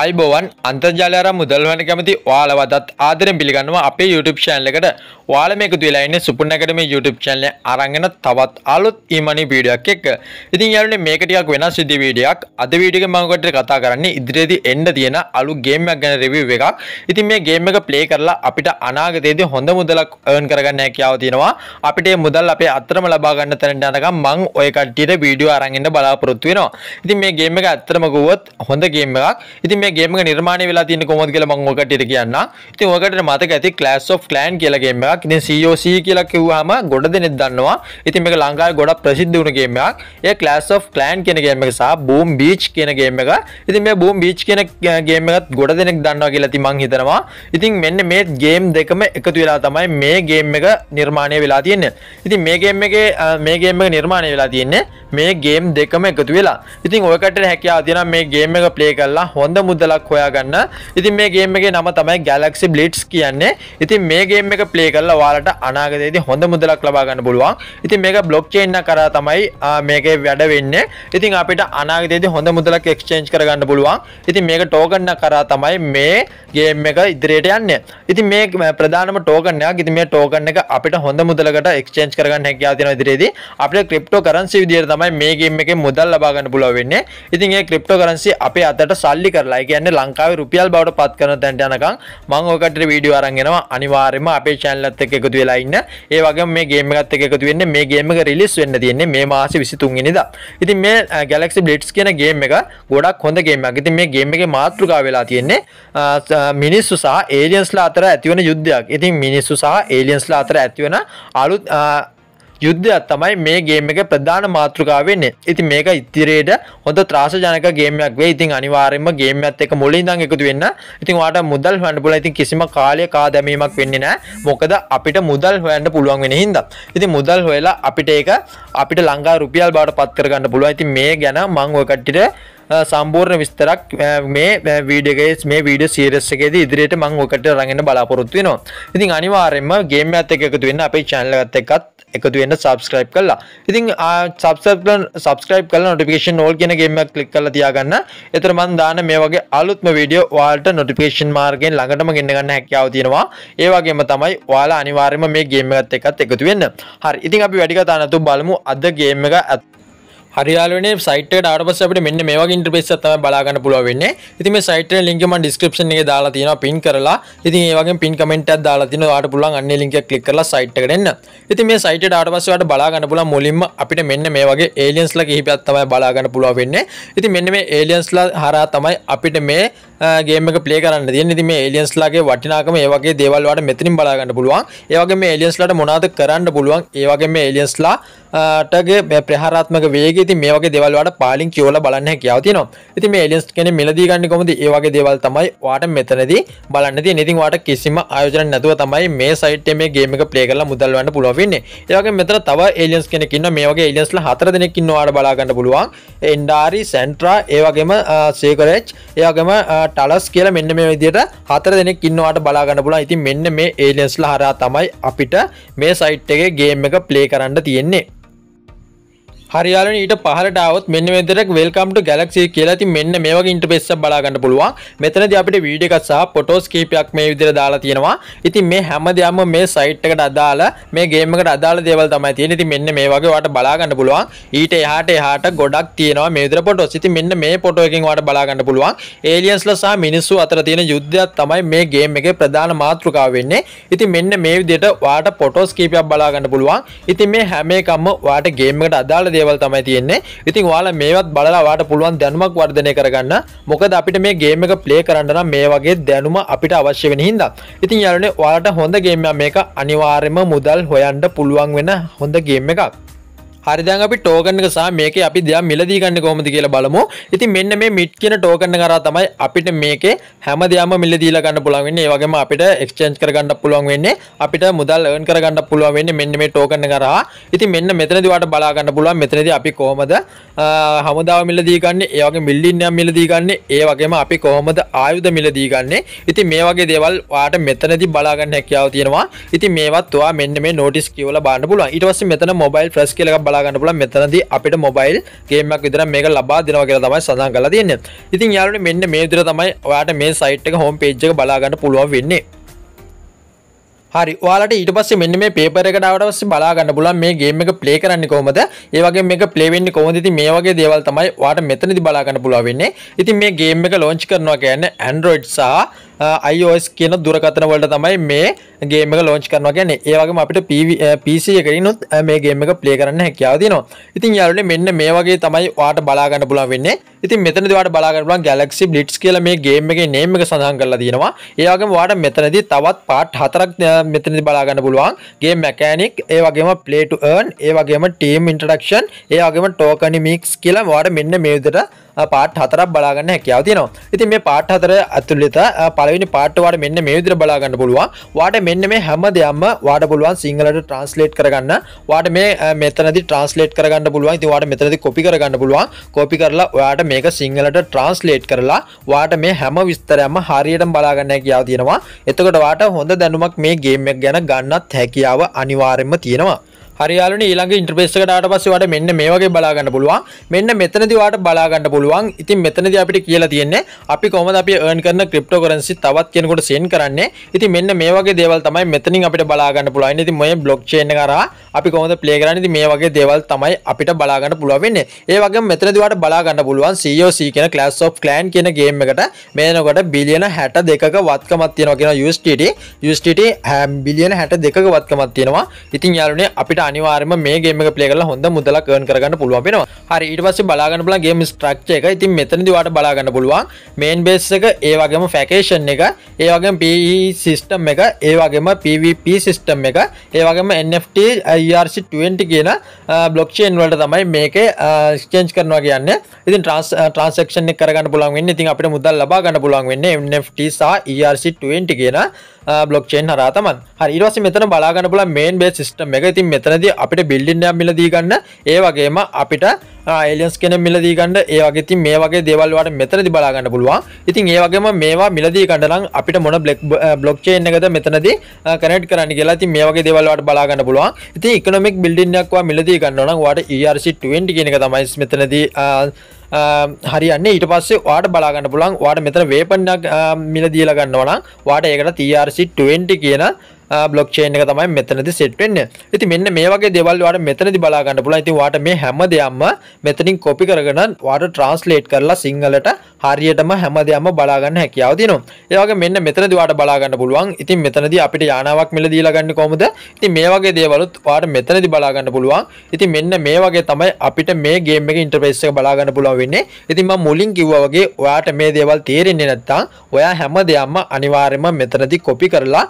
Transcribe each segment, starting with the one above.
අයිබෝවන් අන්තර්ජාලයාර මුදල්වන කැමති වාලවදත් ආදරෙන් පිළිගන්නවා අපේ YouTube චැනලකට වාල මේක තුවෙලාන්න සුපනකට මේ YouTube චැනල අරගෙන තවත් අලුත් ඊමනි වීඩියක් එක් ඉතින් යාලුනේ මේකටියක් වෙනස් සිද්ධි වීඩියක් අද වීඩියක මඟකට කතා කරන්නේ ඉදිරියේදී එන්න තියෙන අලු ගේම් එකක් ගැන රිවිව් එකක් ඉතින් මේ ගේම් එක ප්ලේ කරලා අපිට අනාගතයේදී හොඳ මුදලක් earn කරගන්න හැකියාව තියෙනවා අපිට මේ මුදල් අපේ අත්තරම ලබා ගන්න තැනට යනකම් මං ඔය කට්ටියට වීඩියෝ අරන් ඉන්න බලාපොරොත්තු වෙනවා ඉතින් මේ ගේම් එක ඇත්තටම ගුවොත් හොඳ ගේම් එකක් ඉතින් ඉතින් මේ ගේම එක නිර්මාණය වෙලා තියෙන්නේ කොහොමද කියලා මම ඔයකටට කියන්න. ඉතින් ඔයකට මතක ඇති Clash of Clan කියලා ගේම් එකක්. ඉතින් COC කියලා කිව්වහම ගොඩ දෙනෙක් දන්නවා. ඉතින් මේක ලංකාවේ ගොඩක් ප්‍රසිද්ධ වුණු ගේම් එකක්. ඒ Clash of Clan කියන ගේම් එක සහ Boom Beach කියන ගේම් එක. ඉතින් මේ Boom Beach කියන ගේම් එකත් ගොඩ දෙනෙක් දන්නවා කියලා ඉතින් මං හිතනවා. ඉතින් මෙන්න මේ ගේම් දෙකම එකතු වෙලා තමයි මේ ගේම් එක නිර්මාණය වෙලා තියෙන්නේ. ඉතින් මේ ගේම් එකේ මේ ගේම් එක නිර්මාණය වෙලා තියෙන්නේ මේ ගේම් දෙකම එකතු වෙලා. ඉතින් ඔයකට හැකියාව තියෙනවා මේ ගේම් එක ප්ලේ කරලා හොඳ මුදලක් හොයාගන්න ඉතින් මේ ගේම් එකේ නම තමයි ගැලක්සි බ්ලිට්ස් කියන්නේ ඉතින් මේ ගේම් එක ප්ලේ කරලා ඔයාලට අනාගතයේදී හොඳ මුදලක් ලබා ගන්න පුළුවන් ඉතින් මේක බ්ලොක්චේන් එක කරා තමයි මේකේ වැඩ වෙන්නේ ඉතින් අපිට අනාගතයේදී හොඳ මුදලක් එක්ස්චේන්ජ් කරගන්න පුළුවන් ඉතින් මේක ටෝකන් එක කරා තමයි මේ ගේම් එක ඉදිරියට යන්නේ ඉතින් මේ ප්‍රධානම ටෝකන්යක් ඉතින් මේ ටෝකන් එක අපිට හොඳ මුදලකට එක්ස්චේන්ජ් කරගන්න හැකියාව තියෙන ඉදිරියේදී අපිට ක්‍රිප්ටෝ කරන්සි විදිහට තමයි මේ ගේම් එකේ මුදල් ලබා ගන්න පුළුවන් වෙන්නේ ඉතින් ඒ ක්‍රිප්ටෝ කරන්සි අපේ අතට සල්ලි කරලා ඒගන්න ලංකාව රුපියල් බවට පත් කරන තැන්ට යනකම් මං ඕකට වීඩියෝ අරන්ගෙනවා අනිවාර්යම අපේ චැනලත් එක එකතු වෙලා ඉන්න ඒ වගේ මේ ගේම එකත් එක එකතු වෙන්න මේ ගේම එක රිලිස් වෙන්න තියෙන්නේ මේ මාස 23 වෙනිදා. ඉතින් මේ Galaxy Blitz කියන ගේම් එක ගොඩක් හොඳ ගේම් එකක්. ඉතින් මේ ගේම් එකේ මාතෘකාව වෙලා තියෙන්නේ මිනිස්සු සහ ඒලියන්ස්ලා අතර ඇතිවන යුද්ධයක්. ඉතින් මිනිස්සු සහ ඒලියන්ස්ලා අතර ඇතිවන අලුත් යුද්ධයක් තමයි මේ ගේම එක ප්‍රධාන මාතෘකාව වෙන්නේ. ඉතින් මේක ඉතිරේට හොඳ ත්‍රාසජනක ගේමයක් වෙයි. ඉතින් අනිවාර්යයෙන්ම ගේම් එකත් එක්ක මුලින් ඉඳන් එකතු වෙන්න. ඉතින් ඔයාට මුදල් හොයන්න පුළුවන්. ඉතින් කිසිම කාලය කා දැමීමක් වෙන්නේ නැහැ. මොකද අපිට මුදල් හොයන්න පුළුවන් වෙන හින්දා. ඉතින් මුදල් හොයලා අපිට ඒක අපිට ලංකා රුපියල් බවට පත් කරගන්න පුළුවන්. ඉතින් මේ ගැන මම ඔය කට්ටියට සම්බෝර්ණ විස්තරක් මේ වීඩගේස් මේ වීඩ සීරස්සකෙද ඉදිරියට මං ඔකට රඟන්න බලාපොරොත්තු වෙනවා ඉතින් අනිවාරෙන්ම ගේම ඇත එකතු වෙන්න අපේ චැනලගත්ත එකත් එකතු වෙන්න සබස්ක්‍රයිබ් කල්ලා ඉතින් සබස්කන් සබස්ක්‍රයිබ් කල නොටිකේෂන් නෝල් කියෙන ගේම කලික් කල තියාගන්න එතර මන් දාන මේ වගේ අලුත්ම වීඩියෝ වාල්ට නොටිකේෂන් මාර්ගෙන් ළඟටම ගෙන්න්නගන්න හැකියාව තියෙනවා ඒවාගේම තමයි වාලා අනිවාර්ම මේ ගේමගත් එකත් එකතු වෙන්න හරි ඉතින් අපි වැඩිකතානතු බලමු අද ගේම එක ඇත් හරියාලන සයිට ආටපස අපට මෙන්න මේවා ඉන්ට්‍රපෙස් තම බලාගන්න පුළුව වෙන්න ඉතිම සයිට ලින්ක ම ඩිස්ක්‍රපෂන් එක දාලා තියෙන පින් කරලා ඉති ඒවගේ පින් කමෙන්ට දාලා තින වාට පුලන් අන්න ලින්ක කලික් කරලා සයිට් කරන්න ඉති මේ සයිට ආටපස්සවට බලාගන්න පුල මුලින්ම අපිට මෙන්න මේ වගේ ඒලියන්ස්ලා කිහිපත් තමයි බලාගන්න පුළුව වෙන්න ඉති මෙන්න මේ ඒලියන්ස්ලා හරා තමයි අපිට මේ ගේමක පලේ කරන්න තිය නති මේ එලියන්ස්ලාගේ වටිනාකම ඒවගේ දේවල්වට මෙතනින් බලාගන්න පුළුවන් ඒවගේ මේ එලියන්ස්ලට මොනාද කරන්න පුළුවන් ඒවගේ මේ එලියන්ස්ලා ටගේ ප්‍රහරත්මක වේගති මේක දෙවල්වට පාලින් කියෝල බලන්න කියවතින ඉති මේලිස් කෙන මිලදීගන්න කොමද ඒවාගේ දෙවල් තමයි වාට මෙතනද බලන්න නති වාට කිසිම ආයෝජන නැතුව තමයි මේ සයිට මේ ගේමක පලේ කරලා මුදල්වන්න පුලොවන්න ඒවගේ මෙතර තව එලියන්ස් කෙනෙකින්න මේගේ එලියස්ල හතර දෙනෙකින් වාට බලාගන්න පුළුවන් එන්ඩාරි සැන්ට්‍රා ඒවගේම සේකරේච් ඒවගේම ටලස් කියල මෙන්න මේ විදියට හතර දෙනෙක් ඉන්නවාට බලාගන්න පුලා ඉතින් මෙන්න මේ ඒලියස්ල හරා තමයි අපිට මේ සයිට් එක ගේම් එක ප්ලේ කරන්න තියෙන්නේ හරියාලන ඊට පහරටාවත් මෙන්න මෙදරක් වෙල්කම්ට ගැලක්සිේ කියලාති මෙන්න මේ වගේ ඉන්ටපෙස්ස බලාගන්න පුළුවන් මෙතනද අපිට වීඩ එකක් සහ පොටෝස් කීපයක් මේ විදිර දාලා තියෙනවා ඉති මේ හැම දෙයක්ම මේ සයිට්කට අදාලා මේ ගේමකට අදාල දේවල් තමයි තියෙන ති මෙන්න මේ වගේ වට බලාගන්න පුළුවන් ඊට එහාට එහාට ගොඩක් තියෙනවා මේදර පොටොස් ඉති මෙන්න මේ පොටෝකින් වට බලාගන්න පුළුවන් ඒලියන්ස් ලසා මිනිස්සු අතර තියෙන යුද්ධයක් තමයි මේ ගේම එක ප්‍රධාන මාතෘකාව වෙන්නේ ඉති මෙන්න මේ විදිට වාට පොටෝස් කීපයක් බලාගන්න පුළුවන් ඉති මේ හැමේකම්ම වාට ගේමකට අදාල දේ දේවල් තමයි තියෙන්නේ ඉතින් වාල මේවත් බලලාවාට පුළුවන් දැනුමක් වර්ධනය කරගන්න මොකද අපිට මේ ගේම එක ප්ලේ කරන්නනම් මේ වගේ දැනුම අපිට අවශ්‍ය වෙන හින්දා ඉතින් යලනේ වාලට හොඳ ගේම මේක අනිවාර්යම මුදල් හොයන්න පුළුවන් වෙන හොඳ ගේම් එකක් හරිදැන් අපි ටෝකන් එක සහ මේක අපි දෙයක් මිලදී ගන්න කොහොමද කියලා බලමු. ඉතින් මෙන්න මේ මිඩ් කියන ටෝකන් එක කරා තමයි අපිට මේකේ හැම දෙයක්ම මිලදීලා ගන්න පුළුවන් වෙන්නේ. ඒ වගේම අපිට එක්ස්චේන්ජ් කරගන්න පුළුවන් වෙන්නේ. අපිට මුදල් earn කරගන්න පුළුවන් වෙන්නේ මෙන්න මේ ටෝකන් එක කරා. ඉතින් මෙන්න මෙතනදී වාට බලා ගන්න පුළුවන් මෙතනදී අපි කොහොමද හමුදාව මිලදී ගන්න, ඒ වගේ මිලින්නයක් මිලදී ගන්න, ඒ වගේම අපි කොහොමද ආයුධ මිලදී ගන්න. ඉතින් මේ වගේ දේවල් වාට මෙතනදී බලා ගන්න හැකියාව තියෙනවා. ඉතින් මේවත් ඔයා මෙන්න මේ නෝටිස් කියවලා බලන්න පුළුවන්. ඊට පස්සේ මෙතන මොබයිල් ෆ්‍රෙස් කියලා එකක් බලාගන්න පුල මෙතනද අපිට මොබයිල් ගේමක් විදර මේක ලබා දෙනවා කියලා තමයි සඳහන් කලා තියන්න ඉතින් යාලට මෙන්න මේ දිර තමයි ඔයාට මේ සයිට් එක හෝම් පේජ්ජක බලාගන්න පුළුවන් වෙන්නේ හරි වාලට ඊට පස්සේ මෙන්න මේ පේපර් එකට ආවට පස්සේ බලා ගන්න පුළුවන් මේ ගේම් එක ප්ලේ කරන්නේ කොහොමද? ඒ වගේම මේක ප්ලේ වෙන්නේ කොහොමද? ඉතින් මේ වගේ දේවල් තමයි වාට මෙතනදී බලා ගන්න පුළුවන් වෙන්නේ. ඉතින් මේ ගේම් එක ලොන්ච් කරනවා කියන්නේ Android සහ අයිෝස් කියන දුරකතන වලට තමයි මේ ගේම ලෝච් කරනවා ගැන ඒවගේ අපිට පිසි එකරිනුත් මේ ගේම එක පලේ කරන්න හැකියාවදිනවා ඉතින් යාලට මෙන්න මේ වගේ තමයි වාට බලාගන්න පුලා වෙන්නේ ඉතින් මෙතනදවාට බලාගරපුලන් ගැලක්සි බ්ලිට්ස් කියල මේ ගේමගේ නේම එක සඳහන් කරලා තියෙනවා ඒවාගේ වාට මෙතනද තවත් පාට් හතරක් මෙතනදි බලාගන්න පුළුවන් ගේ මැකෑනික් ඒ වගේම පලේටු ඒන් ඒ වගේම ටීම් ඉන්ටඩක්ෂන් ඒ වගේම ටෝකනිමික්ස් කියලා වාට මෙන්න මේදට පාට් හතරක් බලාගන්න හැකියාව තියෙනවා ඉතින් මේ පාට් හතර ඇතුළත පළවෙනි පාට්වාට මෙන්න මේ විදිර බලාගන්න පුළුවන් වාට මෙන්න මේ හැම දෙයක්ම වාට පුළුවන් සිංහලට ට්‍රන්ස්ලේට් කරගන්න වාට මේ මෙතනදි ට්‍රන්ස්ලේට් කරගන්න පුළුවන් ඉතින් වාට මෙතනදි කොපි කරගන්න පුළුවන් කොපි කරලා ඔයාට මේක සිංහලට ට්‍රන්ස්ලේට් කරලා වාට මේ හැම විස්තරයක්ම හරියටම බලාගන්න හැකියාව තියෙනවා එතකොට වාට හොඳ දැනුමක් මේ ගේම් එක ගැන ගන්නත් හැකියාව අනිවාර්යයෙන්ම තියෙනවා හරියාලන ඊළඟ ඉන්ට්‍රපේස්කට පස්සවට මෙන්න මේ වගේ බලාගන්න පුළුවන් මෙන්න මෙතනදිවාට බලාගන්න පුළුවන් ඉතින් මෙතනද අපිට කියලා තියන්නේ අපි කොම අපි ඒන් කරන ක්‍රිප්ට කරන්සි තවත් කෙනකොට සෙන් කරන්නේ ඉති මෙන්න මේ වගේ දේවල් තමයි මෙතනින් අපිට බලාගන්න පුළුවන් ඉති මොය බ්ලොක්්චේන කර අපි කොමද පලේගරන්න මේ වගේ දේවල් තමයි අපිට බලාගන්න පුළුවවෙන්නේ ඒවගේ මෙතනදිවාට බලාගන්න පුළුවන් සෝC කියෙන කලස් of ලන් කියන ගේම එකට මේනකොට බිලියන හැට දෙක වත්කමත් තියෙනවා කියෙන යුස්ටට යුස්ටට හැම් බිලියන හැට දෙක වත්කමත් තියෙනවා ඉතින් යාලනේ අපිට අනිවාර්ම මේ ගේම පලේ කල හොඳ මුදල කන් කරගන්න පුළුවන් වෙනවා හරි ඉට පස්ස බලාගන්න පුලන් ගේම ස්ට්‍රක්ෂ එක ඉතින් මෙතනදි වාට බලාගන්න පුළුවන් මේන් බේස් එක ඒවගේම ෆැකේෂන් එක ඒවගේ ප සිිස්ටම් එක ඒවගේම පVP සිිස්ටම් එක ඒවගේම NFT IRC20 e කියන බ්ලොක්ෂයෙන් වලට තමයි මේක ස්කේන්ච් කරනවා කියන්න ඉතින් ට්‍රන්ස් ට්‍රන්සක්ෂණ කරගන්න පුලන් වෙන්න ඉතින් අපට මුදල් ලබා ගන්න පුලන් වෙන්න NFT සහ ERC20 කියන බ්ලොක්්චේන් හර තමන් හරිවාස මෙතන බලාගන්න පුල මේන් බේ සිිටම් එක ඉතින් මෙතනද අපිට බිල්ඩින්ඩ මිලදීගන්න ඒවගේම අපිට එලියන්ස් කෙන මිලදීගන්න ඒවගේති මේ වගේ දේවල්වට මෙතරදි බලාගන්න පුළුවන් ඉතින් ඒවගේම මේවා මිලදී කණඩනම් අපිට මොන බ්ලෙක් බ්ලොක්්චේන් එකද මෙතනද කනට කරන්න කියලා ති මේ වගේ දේවල්වට බලාගන්න පුළුවන් ඉති එකනොමික් බිල්ඩින්නක්වා මිලදී ගන්නනම් වට ERC20 කියෙනක තමයිස් මෙතනදී හරින්න ඊට පස්සේ වාට බලාගන්න පුළන් වාට මෙතන වේපන්නක් මිල දියලගන්න ඕනම් වාට ඒකට TRC20 කියන බ්ලොක්්චේන් එක තමයි මෙතනති සෙට්වෙන්න ඇති මෙන්න මේ වගේ දෙවල්වාට මෙතනති බලාගන්න පුල ඇති වාට මේ හැම දෙයම්ම මෙතනින් කොපි කරගෙන වාට ට්‍රන්ස්ලේට් කරලා සිංහලට හරියටම හැම දෙයක්ම බලාගන්න හැකියාව තියෙනවා. ඒ වගේ මෙන්න මෙතනදී ඔයාලට බලාගන්න පුළුවන්. ඉතින් මෙතනදී අපිට යානාවක් මිල දීලා ගන්න කොහොමද? ඉතින් මේ වගේ දේවලුත් ඔයාලට මෙතනදී බලාගන්න පුළුවන්. ඉතින් මෙන්න මේ වගේ තමයි අපිට මේ ගේම් එකේ ඉන්ටර්ෆේස් එක බලාගන්න පුළුවන් වෙන්නේ. ඉතින් මම මුලින් කිව්වා වගේ ඔයාට මේ දේවල් තේරෙන්නේ නැත්තම් ඔයා හැම දෙයක්ම අනිවාර්යයෙන්ම මෙතනදී කොපි කරලා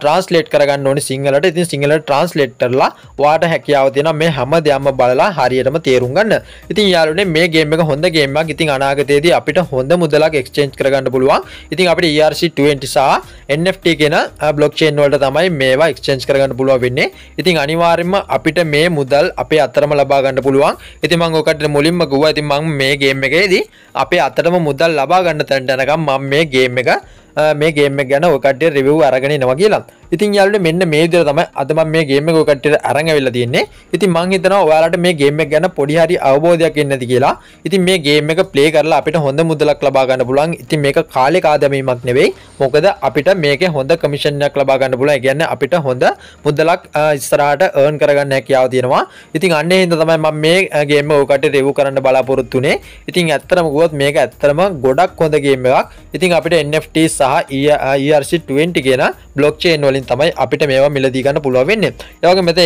ට්‍රාන්ස්ලේට් කරගන්න ඕනේ සිංහලට. ඉතින් සිංහලට ට්‍රාන්ස්ලේට් කරලා ඔයාට හැකියාව තියෙනවා මේ හැම දෙයක්ම බලලා හරියටම තේරුම් ගන්න. ඉතින් යාළුවනේ මේ ගේම් එක හොඳ ගේම් එකක්. ඉතින් අනාගතයේදී අපිට හොඳ මුදලක් එක්චේන්් කරගන්න පුළුවන් ඉතින් අපි ERC20 සා NFT කෙන බ්ලොක්්චේන් වලට තමයි මේවා එක්චේන්් කරගන්න පුළුව වෙන්නේ ඉතින් අනිවාර්යම අපිට මේ මුදල් අපේ අතරම ලබාගන්න පුළුවන් ඉති මංගෝකට මුලින්ම ගුව ඇති මං මේ ගේම් එකේදී අපේ අතරම මුදල් ලබාගන්න තැන්ටනකම් මං මේ ගේම් එක මේ ගේම ගැන ඔකට රිවව් අරගෙන නව කියලා ඉතින් යාලට මෙන්න මේ දර තම අතම මේ ගේම ගොකට අරඟ වෙල්ලා තියන්නේ ඉතින් මං හිතනවා ඔයාලට මේ ගේම එක ගැන පොඩි හරි අවබෝධයක් එන්නේ නැති කියලා ඉතින් මේ ගේම් එක ප්ලේ කරලා අපිට හොඳ මුදලක් ලබා ගන්න පුළුවන් ඉතින් මේක කාලේ කාදමීමක් නෙවෙයි මොකද අපිට මේකේ හොඳ කමිෂන් එකක් ලබා ගන්න පුළුවන් ඒ කියන්නේ අපිට හොඳ මුදලක් ඉස්සරහට earn කරගන්න හැකියාව තියෙනවා ඉතින් අන්නේ හින්දා තමයි මම මේ ගේම ඔකට රිව්‍යු කරන්න බලාපොරොත්තු වෙන්නේ ඉතින් ඇත්තටම ගුවත් මේක ඇත්තටම ගොඩක් හොඳ ගේම් එකක් ඉතින් අපිට NFT සහ ERC20 කියන blockchain වල වලින් තමයි අපිට මේවා මිලදීගන්න පුළුව වෙන්න යක මෙත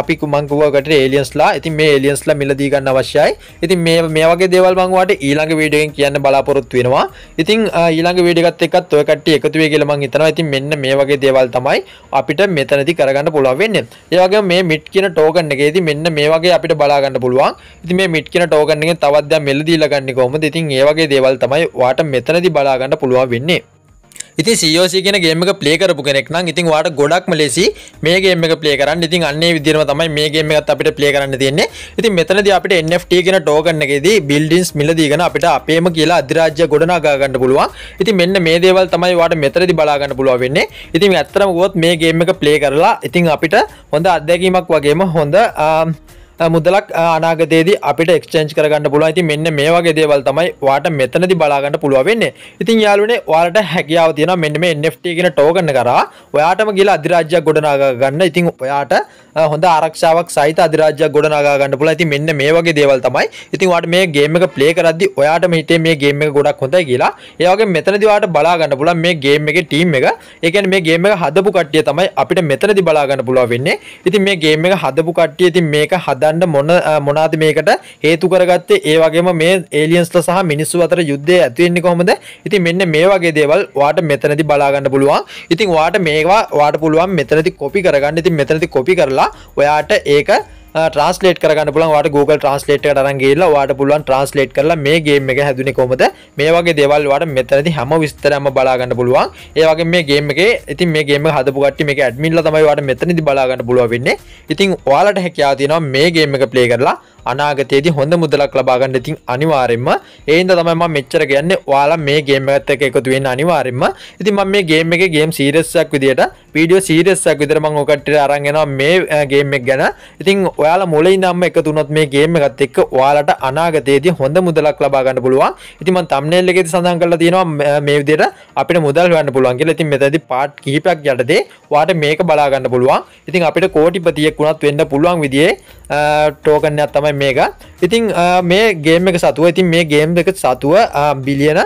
අපි කුමංකුවකට ඒලියන්ස්ලා ඉතින් මේ එලියන්ස්ලා මිලදීගන්න අවශ්‍යයි ඉතින් මේ මේ වගේ දේවල් මංවාට ඊළඟ වීඩියෙන් කියන්න බලාපොරොත් වෙනවා ඉතින් ඊළඟ වීඩිගත් එකත් ඔයකට එකතුවේ කියලමං හිතනවා ඉතින් මෙන්න මේ වගේ දේවල් තමයි අපිට මෙතනති කරගන්න පුළුව වෙන්න ඒවගේ මේ මිට් කියන ටෝකන්න එක ති මෙන්න මේ වගේ අපිට බලාගන්න පුළුවන් ඉති මේ මිට් කියන ටෝකන්න එක තවත්ද මෙලදීලගන්න කොම ඉතින් ඒවගේ දේවල් තමයි වාට මෙතනති බලාගන්න පුළුවන් වෙන්නේ ඉතින් සෝසි කියෙන ගේම පලේ කරපු කෙනෙක් නම් ඉතින් වාට ගොඩක්ම ලෙසි මේ ගේම පලේ කරන්න ඉතින් අන්නේ විදිරම තමයි මේ ගේම එකත් අපිට පලේ කරන්න තියන්නේ ඉතින් මෙතනද අපිට NFT කෙන ටෝකන්නකෙද බිල්ඩින්ස් මිලදීගෙන අපිට අපේම කියලා අධරාජ්‍ය ගොඩනාගාගන්න පුළුවන් ඉතින් මෙන්න මේ දේවල් තමයි වාට මෙතරදි බලාගන්න පුළුව වෙන්නේ ඉතින් ඇත්තරම ගොත් මේ ගේම එක පලේ කරලා ඉතින් අපිට හොඳ අත්දැකීමක් වගේම හොඳ මුදලක් අනාගතයේදී අපිට එක්ස්චේන්ජ් කරගන්න පුළුවන්. ඉතින් මෙන්න මේ වගේ දේවල් තමයි ඔයාට මෙතනදී බලා ගන්න පුළුවන් වෙන්නේ. ඉතින් යාළුවනේ ඔයාලට හැකියාව තියෙනවා මෙන්න මේ NFT කියන ටෝකන් කරා ඔයාටම ගිහලා අධිරාජ්‍යයක් ගොඩනගා ගන්න. ඉතින් ඔයාට හොඳ ආරක්ෂාවක් සහිත අධිරාජ්‍යයක් ගොඩනගා ගන්න පුළුවන්. ඉතින් මෙන්න මේ වගේ දේවල් තමයි. ඉතින් ඔයාට මේ ගේම් එක ප්ලේ කරද්දී ඔයාට හිතේ මේ ගේම් එක ගොඩක් හොඳයි කියලා. ඒ වගේ මෙතනදී ඔයාට බලා ගන්න පුළුවන් මේ ගේම් එකේ ටීම් එක. ඒ කියන්නේ මේ ගේම් එක හදපු කට්ටිය තමයි අපිට මෙතනදී බලා ගන්න පුළුවන් වෙන්නේ. ඉතින් මේ ගේම් එක හදපු කට්ටිය ඉතින් මේක හදා හිතන්න මොන මොනාද මේකට හේතු කරගත්තේ ඒ වගේම මේ ඒලියන්ස්ල සහ මිනිස්සු අතර යුද්ධය ඇතිවෙන්නේ කොහොමද ඉතින් මෙන්න මේ වගේ දේවල් වාට මෙතනදි බලාගන්න පුළුවන් ඉතින් වාට මේවා වාට පුළුවන් මෙතනති කොපි කරගන්න ඉතින් මෙතනති කොපි කරලා ඔයාට ඒක ට්‍රස්ලේට කරන්න පුලන් වාට Google ට්‍රස්ලේට කරන්ගේලා වාට පුළුවන් ට්‍රස්ලේට කරලා මේ ගේම එක හැදුනේ කොමද මේ වගේ දේවල් වාට මෙතනති හැම විස්තරම බලාගන්න පුළුවන් ඒ වගේ මේ ගේම එකේ ඉතින් මේ ගේම හදපු කට්ටිය මේක ඇඩ්මින්ලා තමයි වාට මෙතනදි බලාගන්න පුළුවන් වෙන්නේ ඉතින් ඔයාලට හැකියාව තියෙනවා මේ ගේම එක ප්ලේ කරලා අනාගතයේද හොඳ මුදලක් ලබාගන්න ඉතින් අනිවාරෙන්ම ඒන්ද තමයිම මෙච්චර ගන්න වාලා මේ ගේම ඇත්ත එකතුවෙන් අනිවාරෙන්ම ඉතින් මම මේ ගේම එක ගේම් සීරස්සක් විදිට වීඩියෝ සීරස්සක් විදිරම ඕකට අරන්ගෙන මේ ගේමක් ගැන ඉතින් ඔයාලා මුලයි නම්ම එක තුනොත් මේ ගේම එකත් එක්ක වාලට අනාගතයේදී හොඳ මුදලක් ලබාගන්න පුළුවන් ඉතින් තම්නෙල් එකෙති සඳහන් කරලා තියෙනවා මේ විදියට අපිට මුදල් වන්න පුළුවන් කියලා ඉතින් මෙතැදි පාට් කිහිපයක් යටතේ වාට මේක බලාගන්න පුළුවන් ඉතින් අපිට කෝටිපතියෙක් වුණත් වෙන්න පුළුවන් විදිේ ටෝකන්නයක් තමයි තමයි මේක ඉතින් මේ ගේම එක සතුව ඉතින් මේ ගේම් එක සතුව බිලියන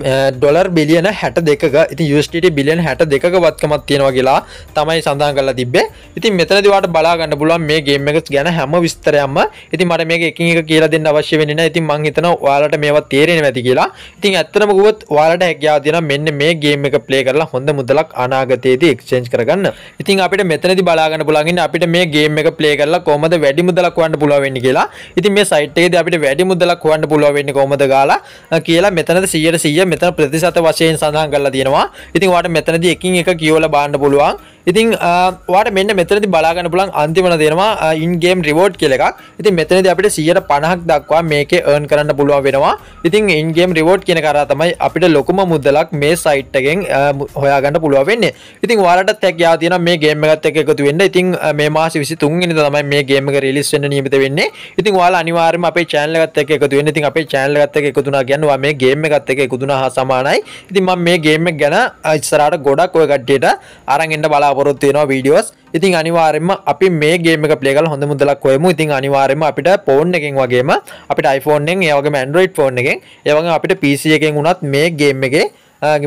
ඩොර් බිලියන හැට දෙක ඉති යුස්ට බිලියන් හැට දෙක වත්කමත් තියෙනවා කියලා තමයි සඳහන් කලා තිබේ ඉතින් මෙතනදිවාට බලාගන්න පුලන් මේ ගේම එකක් ගැන හැම විස්තරයම්ම ඉති මට මේ එක එක කියලා දෙන්න අවශ්‍ය වෙන ඉති මං හිතන වාලට මේවා තේරෙන ඇති කියලා ඉතින් ඇත්තනම ගුවත් වාලට හැකයා තින මෙන්න මේ ගේම එක පලේ කරලා හොඳ මුදලක් අනාගතයේද එක්ෂේන්ච් කරගන්න ඉතින් අපිට මෙතනති බලාගන්න පුලගන්න අපිට මේ ගේම එක පලේ කරලා කොමද වැඩි මුදලක් වන්න පුලුවවෙන්න කියලා ඉතින් මේ සයිටේද අපිට වැඩි මුදලක් වන්න පුළුවවෙන්න කොමද ගලා කියලා මෙතනද සියට සිය විදිය මෙතන ප්‍රතිශත වශයෙන් සඳහන් කරලා තියෙනවා ඉතින් වාට මෙතනදී එකින් එක කියවලා බලන්න පුළුවන් ඉතින් වාට මෙන්න මෙතනති බලාගන්න පුලන් අන්තිමන දෙනවා ඉන්ගේම් රිවෝඩ් කෙලක් ඉතින් මෙතනද අපිට සියට පණහක් දක්වා මේක ඒන් කරන්න පුළුව වෙනවා ඉතින් ඉන්ගේම් රිවෝඩ් කියෙන කර තමයි අපිට ලොකුම මුදලක් මේ සයිට්ටගෙන් හොයාගන්න පුළුව වෙන්න ඉතින් වාට තැක්යා තින මේ ගේමගත් එක එකතු වෙන්න ඉතින් මේ මාස විසි තුන්ගෙන තමයි මේ ගේම රිලිස් වන්න නීමත වෙන්නේ ඉතින් වාල අනිවාර්ම අපේ චෑල්ලගත් එක එකතු වෙන්න ඉතින් අපේ චෑල්ලගත් එක එකතුනා ගැන්වා මේ ගේම එකත් එක එකතුනා හා සමානයි ඉතින් මේ ගේම ගැන අයිස්සරට ගොඩක් ඔය ගට්ටට අරන්ෙන්ට බලා බලාපොරොත් වෙනවා වීඩියෝස් ඉතින් අනිවාරෙන්ම අපි මේ ගේම පලේකල් හොඳ මුදලක් වයම ඉතින් අනිවාරෙන්ම අපිට පෝන් එකෙන් වගේම අපිට iPhoneෙන් ඒවගේ මන්ඩරයිඩ් ෆෝන් එකෙන් ඒවගේ අපිට පිසි එකෙන් වුණත් මේ ගේම් එකේ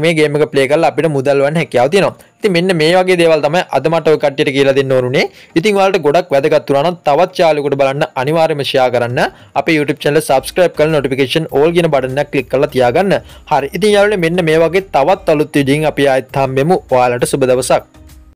මේ ගේම පලේ කල් අපිට මුදල්වන් හැකයාව තිනවා ති මෙන්න මේ වගේ දේවල් තම අදමට කට්ට කියල දෙන්න ඕරුනේ ඉතින් වලට ගොඩක් වැදගත්තුරන තවත් චාලකුට බලන්න අනිවාර්ම ශයා කරන්න අප YouTube චල සබස්ක්‍රප් කල් නොටිකේන් ඕල් ගෙන බඩන්න කලික් කල තියාගන්න හරි ඉතින් යාලට මෙන්න මේ වගේ තවත් අලුත් විඩින් අපි අත්හම් මෙමු වාලට සුබදවසක්